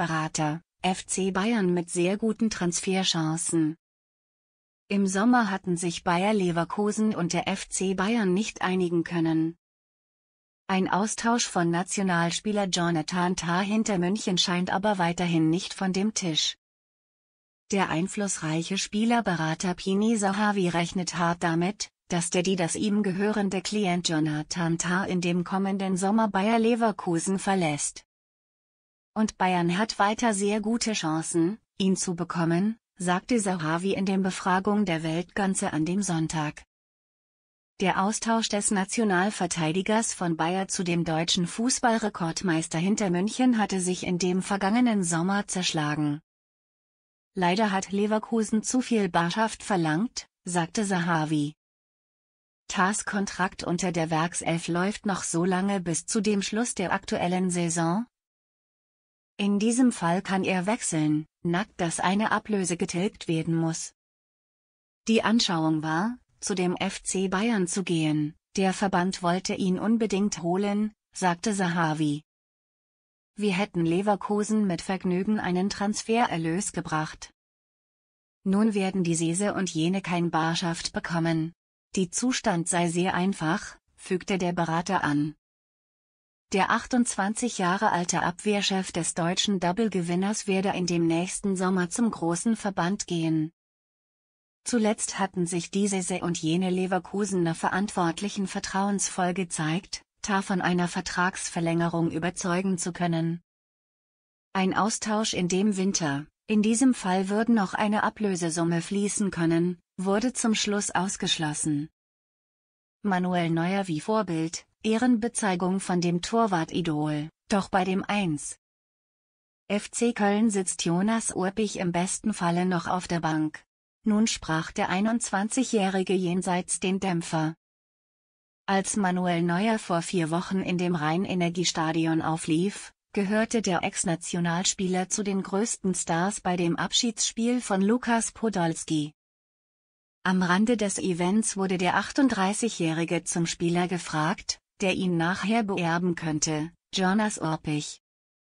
Berater, FC Bayern mit sehr guten Transferchancen. Im Sommer hatten sich Bayer Leverkusen und der FC Bayern nicht einigen können. Ein Austausch von Nationalspieler Jonathan Tah hinter München scheint aber weiterhin nicht von dem Tisch. Der einflussreiche Spielerberater Pini Sahavi rechnet hart damit, dass der die das ihm gehörende Klient Jonathan Tah in dem kommenden Sommer Bayer Leverkusen verlässt und Bayern hat weiter sehr gute Chancen, ihn zu bekommen, sagte Sahavi in der Befragung der Weltganze an dem Sonntag. Der Austausch des Nationalverteidigers von Bayer zu dem deutschen Fußballrekordmeister hinter München hatte sich in dem vergangenen Sommer zerschlagen. Leider hat Leverkusen zu viel Barschaft verlangt, sagte Sahavi. Tars Kontrakt unter der Werkself läuft noch so lange bis zu dem Schluss der aktuellen Saison, in diesem Fall kann er wechseln, nackt dass eine Ablöse getilgt werden muss. Die Anschauung war, zu dem FC Bayern zu gehen, der Verband wollte ihn unbedingt holen, sagte Sahavi. Wir hätten Leverkusen mit Vergnügen einen Transfererlös gebracht. Nun werden die Sese und jene kein Barschaft bekommen. Die Zustand sei sehr einfach, fügte der Berater an. Der 28 Jahre alte Abwehrchef des deutschen Double-Gewinners werde in dem nächsten Sommer zum großen Verband gehen. Zuletzt hatten sich diese Se und jene Leverkusener Verantwortlichen vertrauensvoll gezeigt, Ta von einer Vertragsverlängerung überzeugen zu können. Ein Austausch in dem Winter, in diesem Fall würden noch eine Ablösesumme fließen können, wurde zum Schluss ausgeschlossen. Manuel Neuer wie Vorbild, Ehrenbezeigung von dem Torwart-Idol, doch bei dem 1. FC Köln sitzt Jonas Urpich im besten Falle noch auf der Bank. Nun sprach der 21-Jährige jenseits den Dämpfer. Als Manuel Neuer vor vier Wochen in dem Rhein-Energiestadion auflief, gehörte der Ex-Nationalspieler zu den größten Stars bei dem Abschiedsspiel von Lukas Podolski. Am Rande des Events wurde der 38-Jährige zum Spieler gefragt, der ihn nachher beerben könnte, Jonas Orpich.